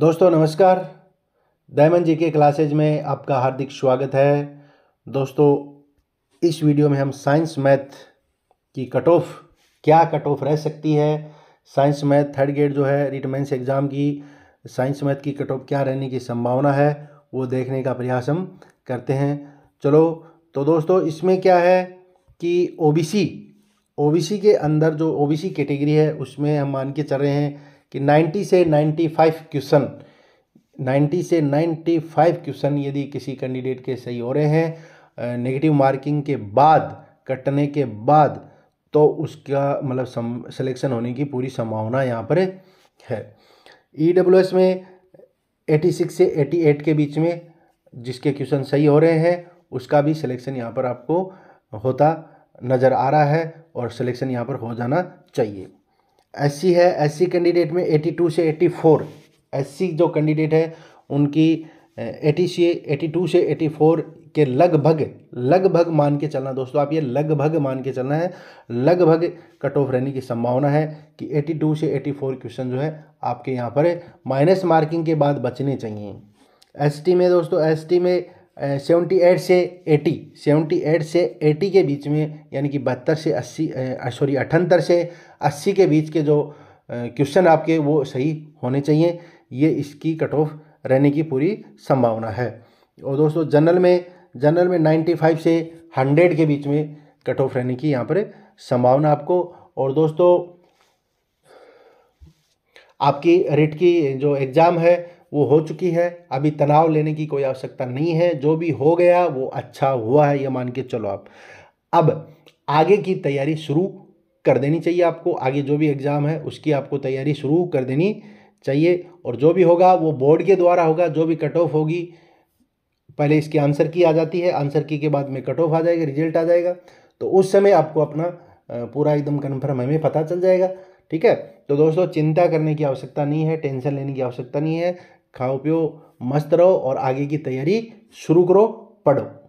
दोस्तों नमस्कार डायमंड जी के क्लासेज में आपका हार्दिक स्वागत है दोस्तों इस वीडियो में हम साइंस मैथ की कट ऑफ क्या कट ऑफ रह सकती है साइंस मैथ थर्ड ग्रेड जो है रिटमेंस एग्ज़ाम की साइंस मैथ की कट ऑफ क्या रहने की संभावना है वो देखने का प्रयास हम करते हैं चलो तो दोस्तों इसमें क्या है कि बी सी के अंदर जो ओबीसी कैटेगरी है उसमें हम मान के चल रहे हैं कि 90 से 95 क्वेश्चन 90 से 95 क्वेश्चन यदि किसी कैंडिडेट के सही हो रहे हैं नेगेटिव मार्किंग के बाद कटने के बाद तो उसका मतलब सिलेक्शन होने की पूरी संभावना यहाँ पर है ई e में 86 से 88 के बीच में जिसके क्वेश्चन सही हो रहे हैं उसका भी सिलेक्शन यहाँ पर आपको होता नज़र आ रहा है और सिलेक्शन यहाँ पर हो जाना चाहिए एस है एस कैंडिडेट में 82 से 84 एससी जो कैंडिडेट है उनकी एटी से टू से 84 के लगभग लगभग मान के चलना दोस्तों आप ये लगभग मान के चलना है लगभग कट ऑफ रहने की संभावना है कि 82 से 84 क्वेश्चन जो है आपके यहाँ पर माइनस मार्किंग के बाद बचने चाहिए एसटी में दोस्तों एसटी में सेवेंटी एट से एटी सेवेंटी एट से एटी के बीच में यानी कि बहत्तर से अस्सी सॉरी अठहत्तर से अस्सी के बीच के जो क्वेश्चन आपके वो सही होने चाहिए ये इसकी कट ऑफ रहने की पूरी संभावना है और दोस्तों जनरल में जनरल में नाइन्टी फाइव से हंड्रेड के बीच में कट ऑफ रहने की यहाँ पर संभावना आपको और दोस्तों आपकी रिट की जो एग्ज़ाम है वो हो चुकी है अभी तनाव लेने की कोई आवश्यकता नहीं है जो भी हो गया वो अच्छा हुआ है ये मान के चलो आप अब आगे की तैयारी शुरू कर देनी चाहिए आपको आगे जो भी एग्ज़ाम है उसकी आपको तैयारी शुरू कर देनी चाहिए और जो भी होगा वो बोर्ड के द्वारा होगा जो भी कट ऑफ होगी पहले इसकी आंसर की आ जाती है आंसर की के बाद में कट ऑफ आ जाएगा रिजल्ट आ जाएगा तो उस समय आपको अपना पूरा एकदम कन्फर्म हमें पता चल जाएगा ठीक है तो दोस्तों चिंता करने की आवश्यकता नहीं है टेंशन लेने की आवश्यकता नहीं है खाओ पियो मस्त रहो और आगे की तैयारी शुरू करो पढ़ो